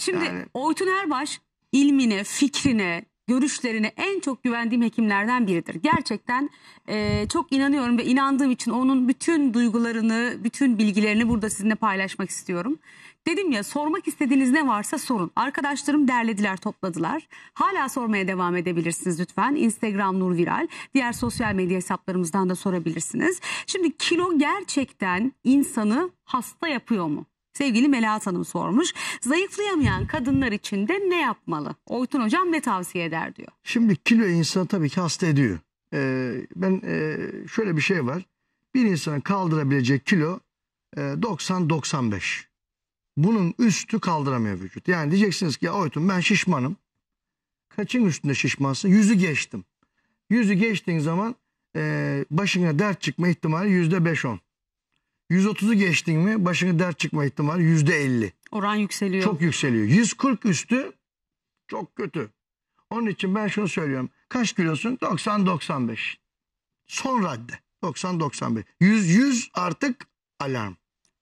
Şimdi yani... Oytun Erbaş ilmine, fikrine, görüşlerine en çok güvendiğim hekimlerden biridir. Gerçekten e, çok inanıyorum ve inandığım için onun bütün duygularını, bütün bilgilerini burada sizinle paylaşmak istiyorum. Dedim ya sormak istediğiniz ne varsa sorun. Arkadaşlarım derlediler, topladılar. Hala sormaya devam edebilirsiniz lütfen. Instagram Nur Viral, diğer sosyal medya hesaplarımızdan da sorabilirsiniz. Şimdi kilo gerçekten insanı hasta yapıyor mu? Sevgili Melahat Hanım sormuş. Zayıflayamayan kadınlar için de ne yapmalı? Oytun Hocam ne tavsiye eder diyor. Şimdi kilo insan tabii ki hasta ediyor. Ee, ben e, şöyle bir şey var. Bir insanın kaldırabilecek kilo e, 90-95. Bunun üstü kaldıramıyor vücut. Yani diyeceksiniz ki ya Oytun ben şişmanım. Kaçın üstünde şişmansın? Yüzü geçtim. Yüzü geçtiğin zaman e, başına dert çıkma ihtimali %5-10. 130'u geçtin mi başına dert çıkma ihtimali %50. Oran yükseliyor. Çok yükseliyor. 140 üstü çok kötü. Onun için ben şunu söylüyorum. Kaç kilosun? 90-95. Son radde. 90-95. 100, 100 artık alarm.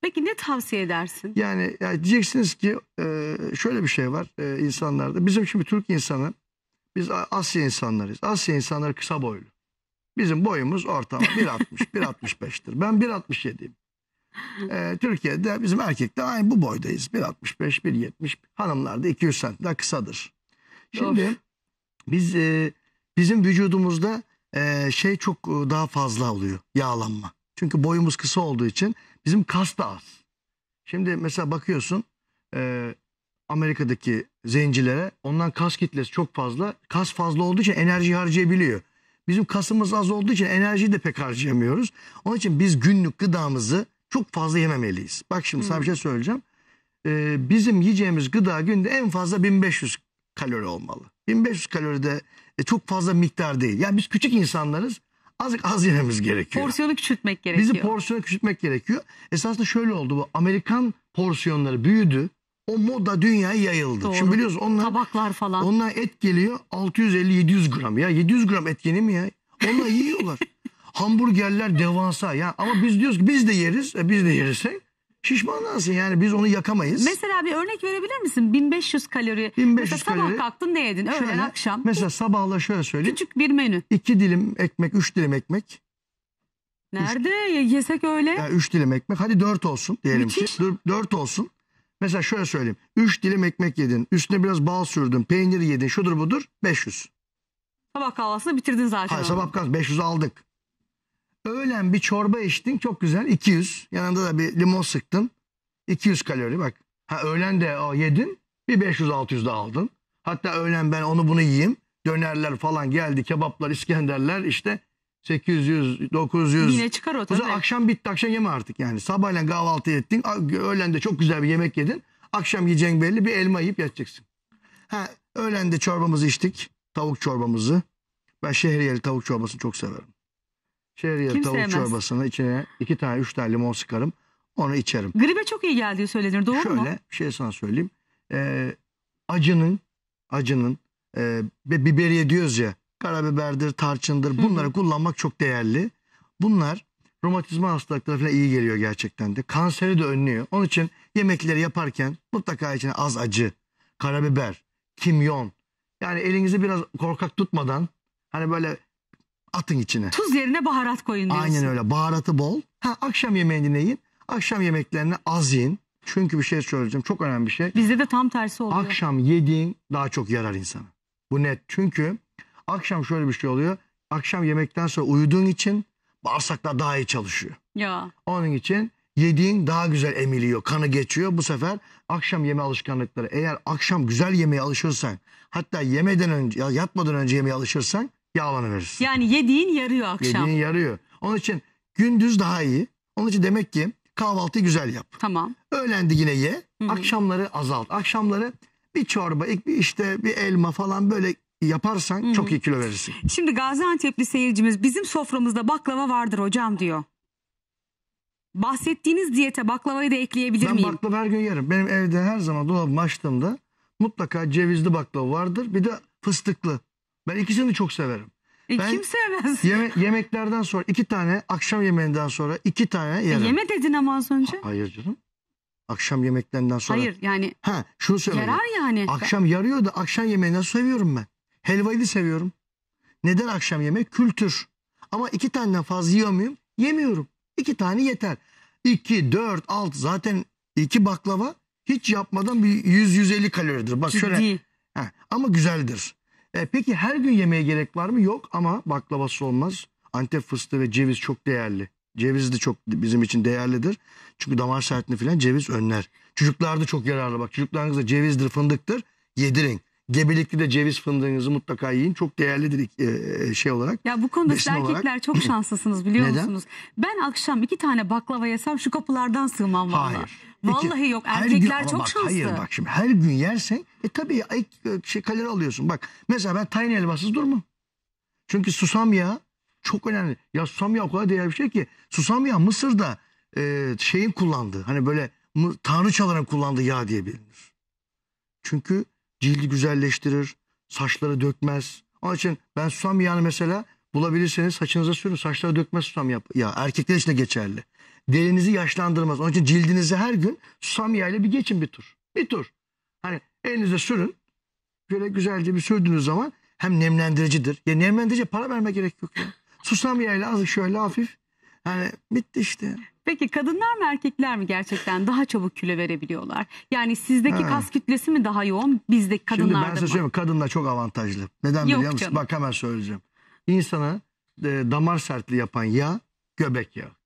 Peki ne tavsiye edersin? Yani, yani diyeceksiniz ki e, şöyle bir şey var e, insanlarda. Bizim şimdi Türk insanı biz Asya insanlarıyız. Asya insanları kısa boylu. Bizim boyumuz ortalama 1.60, 1.65'tir. Ben 1.67'yim. E, Türkiye'de bizim erkekler aynı bu boydayız. 1.65, 1.70. Hanımlarda 200 santim daha kısadır. Şimdi biz e, bizim vücudumuzda e, şey çok e, daha fazla oluyor yağlanma. Çünkü boyumuz kısa olduğu için bizim kas da az. Şimdi mesela bakıyorsun e, Amerika'daki zencilere ondan kas kitlesi çok fazla. Kas fazla olduğu için enerji harcayabiliyor. Bizim kasımız az olduğu için enerjiyi de pek harcayamıyoruz. Onun için biz günlük gıdamızı çok fazla yememeliyiz. Bak şimdi hmm. sana bir şey söyleyeceğim. Ee, bizim yiyeceğimiz gıda günde en fazla 1500 kalori olmalı. 1500 kalori de e, çok fazla miktar değil. Yani biz küçük insanlarız. Azıcık az yememiz gerekiyor. Porsiyonu küçültmek gerekiyor. Bizi porsiyonu küçültmek gerekiyor. Esasında şöyle oldu bu. Amerikan porsiyonları büyüdü. O moda dünyaya yayıldı. Doğru. Şimdi biliyoruz onlar tabaklar falan. Onlar et geliyor 650-700 gram ya. 700 gram et yenir mi ya? Onlar yiyorlar. hamburgerler devasa ya. Ama biz diyoruz ki biz de yeriz. E, biz de yerirsek şişmanlansın yani biz onu yakamayız. Mesela bir örnek verebilir misin? 1500 kalori. 1500 mesela sabah kalori. kalktın ne yedin? Öğlen şöyle, akşam. Mesela sabahla şöyle söyleyeyim. Küçük bir menü. 2 dilim ekmek, 3 dilim ekmek. Nerede üç, yesek öyle? Yani dilim ekmek. Hadi 4 olsun diyelim Müthiş. ki. 4 olsun. Mesela şöyle söyleyeyim. 3 dilim ekmek yedin. Üstüne biraz bal sürdün. Peynir yedin. Şudur budur. 500. Sabah kahvaltısını bitirdin zaten. Hayır sabah kahvaltı 500 aldık. Öğlen bir çorba içtin çok güzel 200. Yanında da bir limon sıktın. 200 kalori bak. Ha öğlen de o, yedin bir 500-600 daha aldın. Hatta öğlen ben onu bunu yiyeyim. Dönerler falan geldi kebaplar İskenderler işte 800 900. Yine çıkar o tabii. akşam bitti akşam yeme artık yani. sabahla kahvaltı ettin. Öğlen de çok güzel bir yemek yedin. Akşam yiyeceğin belli bir elma yiyip yatacaksın. Ha öğlen de çorbamızı içtik. Tavuk çorbamızı. Ben şehriyeli tavuk çorbasını çok severim. Şehriye Kim tavuk sevmez? çorbasına içine iki tane üç tane limon sıkarım. Onu içerim. Gribe çok iyi geldi söylenir doğru Şöyle mu? bir şey sana söyleyeyim. Ee, acının acının e, biberiye diyoruz ya karabiberdir, tarçındır bunları kullanmak çok değerli. Bunlar romatizma hastalıkları falan iyi geliyor gerçekten de. Kanseri de önlüyor. Onun için yemekleri yaparken mutlaka içine az acı, karabiber, kimyon. Yani elinizi biraz korkak tutmadan hani böyle atın içine. Tuz yerine baharat koyun diyorsun. Aynen öyle baharatı bol. Ha, akşam yemeğini ne yiyin? Akşam yemeklerini az yiyin. Çünkü bir şey söyleyeceğim çok önemli bir şey. Bizde de tam tersi oluyor. Akşam yediğin daha çok yarar insanı. Bu net çünkü akşam şöyle bir şey oluyor. Akşam yemekten sonra uyuduğun için bağırsaklar daha iyi çalışıyor. Ya. Onun için yediğin daha güzel emiliyor, kanı geçiyor. Bu sefer akşam yeme alışkanlıkları eğer akşam güzel yemeğe alışırsan hatta yemeden önce yatmadan önce yemeye alışırsan yağlanıverirsin. Yani yediğin yarıyor akşam. Yediğin yarıyor. Onun için gündüz daha iyi. Onun için demek ki kahvaltıyı güzel yap. Tamam. Öğlendi yine ye. Hı-hı. Akşamları azalt. Akşamları bir çorba, bir işte bir elma falan böyle yaparsan Hı-hı. çok iyi kilo verirsin. Şimdi Gaziantep'li seyircimiz bizim soframızda baklava vardır hocam diyor. Bahsettiğiniz diyete baklavayı da ekleyebilir ben miyim? Ben baklava her gün yerim. Benim evde her zaman dolabımı açtığımda mutlaka cevizli baklava vardır. Bir de fıstıklı. Ben ikisini çok severim. E ben kim sevmez? Yeme yemeklerden sonra iki tane, akşam yemeğinden sonra iki tane e, yerim. E yeme dedin ama az önce. Ha, hayır canım. Akşam yemeklerinden sonra. Hayır yani. Ha şunu söyleyeyim. Yarar yani. Akşam yarıyor da akşam yemeğini seviyorum ben. Helvayı da seviyorum. Neden akşam yemek? Kültür. Ama iki tane fazla yiyor muyum? Yemiyorum. İki tane yeter. İki, dört, alt zaten iki baklava hiç yapmadan bir 100-150 kaloridir. Bak şöyle. Ha, ama güzeldir. E, peki her gün yemeye gerek var mı? Yok ama baklavası olmaz. Antep fıstığı ve ceviz çok değerli. Ceviz de çok bizim için değerlidir. Çünkü damar sertliğini falan ceviz önler. Çocuklarda çok yararlı. Bak çocuklarınızda cevizdir, fındıktır. Yedirin. Gebelikli de ceviz fındığınızı mutlaka yiyin. Çok değerlidir e, e, şey olarak. Ya bu konuda siz erkekler olarak. çok şanslısınız biliyor Neden? musunuz? Ben akşam iki tane baklava yesem şu kapılardan sığmam valla. Hayır. Vallahi yok. Her Erkekler gün, çok bak, şanslı. Hayır bak şimdi her gün yersen e tabii ek, şey, kalori alıyorsun. Bak mesela ben tayin helvasız durma Çünkü susam yağı çok önemli. Ya susam yağı o kadar değerli bir şey ki. Susam yağı Mısır'da e, şeyin kullandığı hani böyle tanrıçaların kullandığı yağ diye bilinir. Çünkü cildi güzelleştirir, saçları dökmez. Onun için ben susam yağını mesela bulabilirseniz saçınıza sürün. saçları dökmez susam yap. Ya erkekler için de geçerli derinizi yaşlandırmaz. Onun için cildinizi her gün Samiye ile bir geçin bir tur. Bir tur. Hani elinize sürün. Böyle güzelce bir sürdüğünüz zaman hem nemlendiricidir. Ya nemlendirici para vermek gerek yok. Ya. Susamiye ile azıcık şöyle hafif. hani bitti işte. Peki kadınlar mı erkekler mi gerçekten daha çabuk kilo verebiliyorlar? Yani sizdeki ha. kas kütlesi mi daha yoğun bizdeki kadınlarda mı? Şimdi ben size söyleyeyim kadınlar çok avantajlı. Neden Yok biliyor musun? Canım. Bak hemen söyleyeceğim. İnsana e, damar sertliği yapan yağ göbek yağı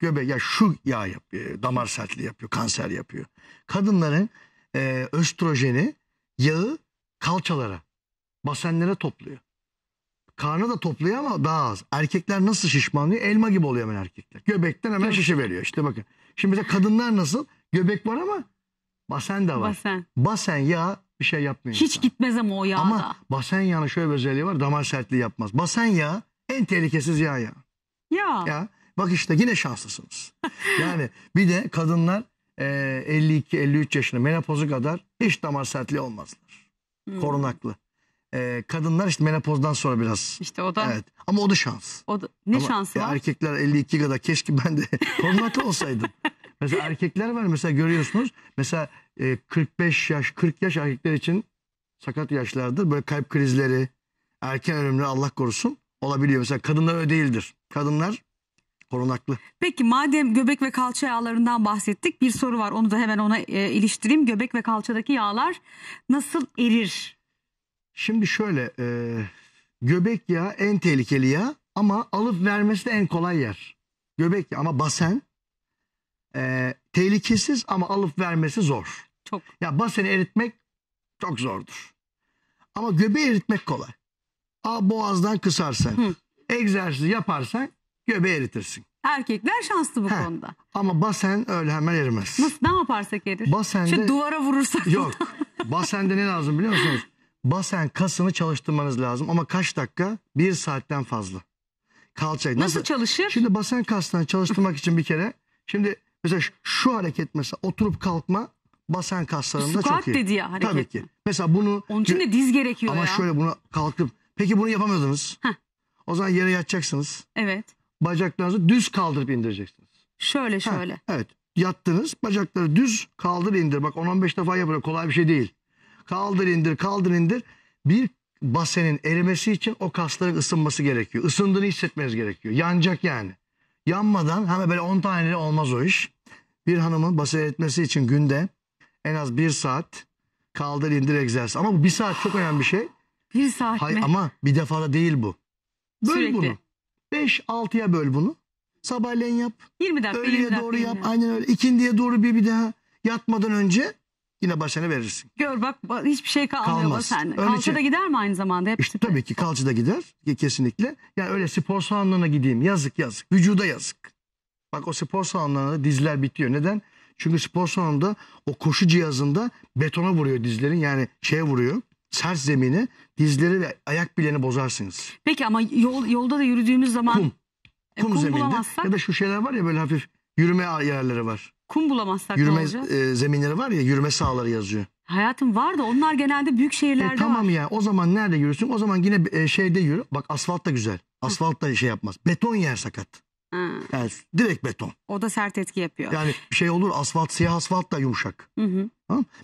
göbe ya şu yağ yapıyor, damar sertliği yapıyor, kanser yapıyor. Kadınların e, östrojeni yağı kalçalara, basenlere topluyor. Karnı da topluyor ama daha az. Erkekler nasıl şişmanlıyor? Elma gibi oluyor hemen erkekler. Göbekten hemen şişi veriyor. İşte bakın. Şimdi mesela kadınlar nasıl? Göbek var ama basen de var. Basen. Basen yağı bir şey yapmıyor. Hiç insan. gitmez ama o yağda. Ama basen yağının şöyle bir özelliği var. Damar sertliği yapmaz. Basen yağı en tehlikesiz yağ yağı. Ya. ya Bak işte yine şanslısınız. yani bir de kadınlar e, 52-53 yaşında menopozu kadar hiç damar sertliği olmazlar. Hmm. Korunaklı. E, kadınlar işte menopozdan sonra biraz. İşte o da. Evet. Ama o da şans. O da, ne Ama şansı var? Erkekler 52 kadar keşke ben de korunaklı olsaydım. mesela erkekler var mesela görüyorsunuz. Mesela e, 45 yaş 40 yaş erkekler için sakat yaşlardır. Böyle kalp krizleri erken ölümleri Allah korusun olabiliyor. Mesela kadınlar öyle değildir. Kadınlar korunaklı. Peki madem göbek ve kalça yağlarından bahsettik bir soru var onu da hemen ona e, iliştireyim. Göbek ve kalçadaki yağlar nasıl erir? Şimdi şöyle e, göbek yağı en tehlikeli yağ ama alıp vermesi de en kolay yer. Göbek yağı ama basen e, tehlikesiz ama alıp vermesi zor. Çok. Ya baseni eritmek çok zordur. Ama göbeği eritmek kolay. A boğazdan kısarsan, egzersiz yaparsan göbeği eritirsin. Erkekler şanslı bu He. konuda. Ama basen öyle hemen erimez. Nasıl, ne yaparsak erir? Basende... Şu duvara vurursak. Yok. Basende ne lazım biliyor musunuz? Basen kasını çalıştırmanız lazım ama kaç dakika? Bir saatten fazla. Kalça. Nasıl, nasıl çalışır? Şimdi basen kaslarını çalıştırmak için bir kere. Şimdi mesela şu, hareket mesela oturup kalkma basen kaslarında Squat çok iyi. dedi ya hareket. Tabii ki. Mesela bunu... Onun için de diz gerekiyor ama ya. Ama şöyle bunu kalkıp... Peki bunu yapamıyordunuz? Heh. O zaman yere yatacaksınız. Evet bacaklarınızı düz kaldırıp indireceksiniz. Şöyle şöyle. Ha, evet. Yattınız bacakları düz kaldır indir. Bak 10-15 defa yapın kolay bir şey değil. Kaldır indir kaldır indir. Bir basenin erimesi için o kasların ısınması gerekiyor. Isındığını hissetmeniz gerekiyor. Yanacak yani. Yanmadan hemen böyle 10 tane olmaz o iş. Bir hanımın basen eritmesi için günde en az 1 saat kaldır indir egzersiz. Ama bu 1 saat çok önemli bir şey. Bir saat Hayır, mi? Ama bir defada değil bu. Böyle Sürekli. bunu. 5-6'ya böl bunu. Sabahleyin yap. 20 dakika. Öğleye 20 doğru 20 yap. Dakika. Aynen öyle. İkindiye doğru bir bir daha yatmadan önce yine başını verirsin. Gör bak hiçbir şey kalmıyor Kalmaz. sende. kalça şey- da gider mi aynı zamanda? Hep işte, tabii ki kalça da gider kesinlikle. Yani öyle spor salonuna gideyim yazık yazık. Vücuda yazık. Bak o spor salonlarında dizler bitiyor. Neden? Çünkü spor salonunda o koşu cihazında betona vuruyor dizlerin yani şeye vuruyor sert zemini dizleri ve ayak bileğini bozarsınız. Peki ama yol, yolda da yürüdüğümüz zaman kum, e, kum, kum zeminde bulamazsak... ya da şu şeyler var ya böyle hafif yürüme yerleri var. Kum bulamazsak yürüme, ne olacak? E, zeminleri var ya yürüme sahaları yazıyor. Hayatım var da onlar genelde büyük şehirlerde e, tamam var. ya o zaman nerede yürürsün? O zaman yine e, şeyde yürü. Bak asfalt da güzel. Asfalt da şey yapmaz. Beton yer sakat. Ha. Yani direkt beton. O da sert etki yapıyor. Yani şey olur asfalt siyah asfalt da yumuşak. Hı hı.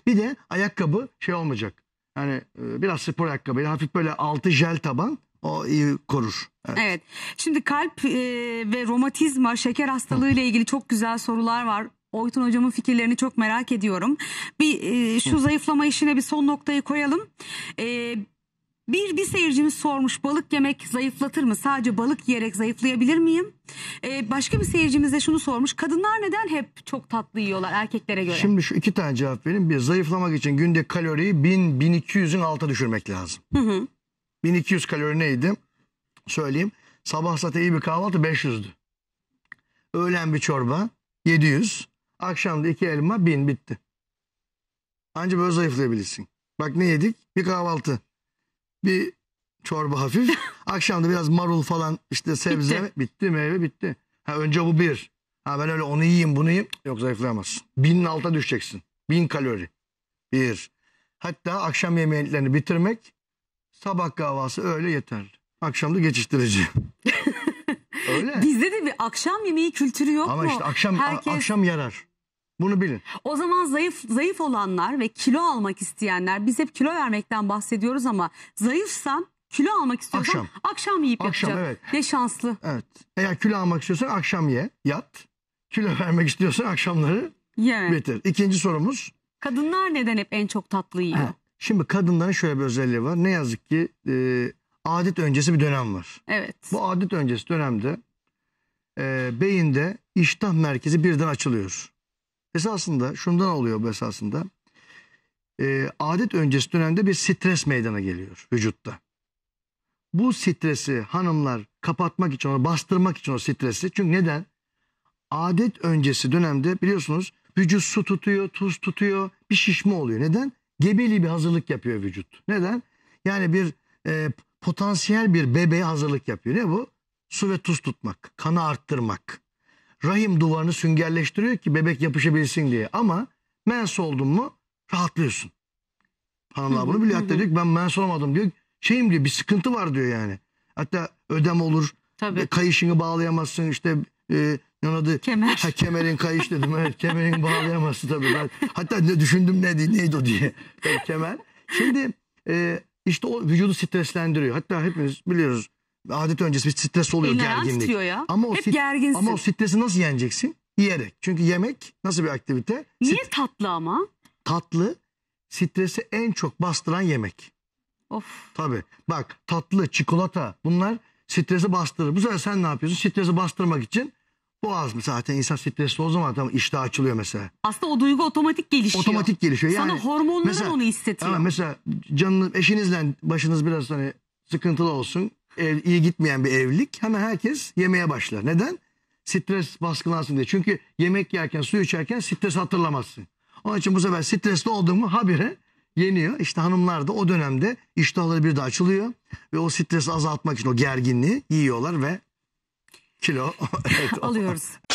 Bir de ayakkabı şey olmayacak. Hani biraz spor ayakkabı, hafif böyle altı jel taban o iyi korur. Evet. evet. Şimdi kalp e, ve romatizma, şeker hastalığı ile ilgili çok güzel sorular var. Oytun hocamın fikirlerini çok merak ediyorum. Bir e, şu zayıflama işine bir son noktayı koyalım. E, bir, bir seyircimiz sormuş balık yemek zayıflatır mı? Sadece balık yiyerek zayıflayabilir miyim? Ee, başka bir seyircimiz de şunu sormuş. Kadınlar neden hep çok tatlı yiyorlar erkeklere göre? Şimdi şu iki tane cevap vereyim. Bir, zayıflamak için günde kaloriyi 1000-1200'ün alta düşürmek lazım. Hı hı. 1200 kalori neydi? Söyleyeyim. Sabah zaten iyi bir kahvaltı 500'dü. Öğlen bir çorba 700. Akşam da iki elma 1000 bitti. Anca böyle zayıflayabilirsin. Bak ne yedik? Bir kahvaltı. Bir çorba hafif. akşamda biraz marul falan işte sebze bitti, bitti meyve bitti. Ha, önce bu bir. Ha, ben öyle onu yiyeyim bunu yiyeyim. Yok zayıflayamazsın. Binin alta düşeceksin. Bin kalori. Bir. Hatta akşam yemeğlerini bitirmek sabah kahvası öyle yeter Akşam da geçiştirici. öyle. Bizde de bir akşam yemeği kültürü yok Ama mu? Ama işte akşam, Herkes... akşam yarar. Bunu bilin. O zaman zayıf zayıf olanlar ve kilo almak isteyenler biz hep kilo vermekten bahsediyoruz ama zayıfsan kilo almak istiyorsan akşam, akşam yiyip akşam, yapacak. Evet. Ne şanslı. Evet. Eğer kilo almak istiyorsan akşam ye, yat. Kilo vermek istiyorsan akşamları ye. Bitir. İkinci sorumuz. Kadınlar neden hep en çok tatlı yiyor? Ha. Şimdi kadınların şöyle bir özelliği var. Ne yazık ki e, adet öncesi bir dönem var. Evet. Bu adet öncesi dönemde e, beyinde iştah merkezi birden açılıyor. Esasında şundan oluyor bu esasında. E, adet öncesi dönemde bir stres meydana geliyor vücutta. Bu stresi hanımlar kapatmak için, onu bastırmak için o stresi. Çünkü neden? Adet öncesi dönemde biliyorsunuz vücut su tutuyor, tuz tutuyor, bir şişme oluyor. Neden? Gebeli bir hazırlık yapıyor vücut. Neden? Yani bir e, potansiyel bir bebeğe hazırlık yapıyor. Ne bu? Su ve tuz tutmak, kanı arttırmak rahim duvarını süngerleştiriyor ki bebek yapışabilsin diye. Ama mens oldun mu rahatlıyorsun. Hanımlar bunu biliyor. Hatta diyor ki ben mens olamadım diyor. Şeyim diyor bir sıkıntı var diyor yani. Hatta ödem olur. Tabii. Kayışını bağlayamazsın işte e, ne adı? Kemer. Ha, kemerin kayış dedim. Evet kemerin bağlayamazsın tabii. Ben, hatta ne düşündüm ne, neydi o diye. Yani kemer. Şimdi e, işte o vücudu streslendiriyor. Hatta hepimiz biliyoruz adet öncesi bir stres oluyor İnanç gerginlik. diyor ya. Ama o Hep sit- gerginsin. Ama o stresi nasıl yeneceksin? Yiyerek. Çünkü yemek nasıl bir aktivite? Niye Sit- tatlı ama? tatlı stresi en çok bastıran yemek. Of. Tabii. Bak tatlı, çikolata bunlar stresi bastırır. Bu sefer sen ne yapıyorsun? Stresi bastırmak için boğaz mı zaten insan stresli o zaman tamam iştah açılıyor mesela. Aslında o duygu otomatik gelişiyor. Otomatik gelişiyor. Yani Sana hormonların mesela- onu hissetiyor. Ha, mesela canını eşinizle başınız biraz hani sıkıntılı olsun ev, iyi gitmeyen bir evlilik hemen herkes yemeye başlar. Neden? Stres baskılansın diye. Çünkü yemek yerken, su içerken stres hatırlamazsın. Onun için bu sefer stresli olduğumu habire yeniyor. İşte hanımlar da o dönemde iştahları bir de açılıyor. Ve o stresi azaltmak için o gerginliği yiyorlar ve kilo evet, alıyoruz.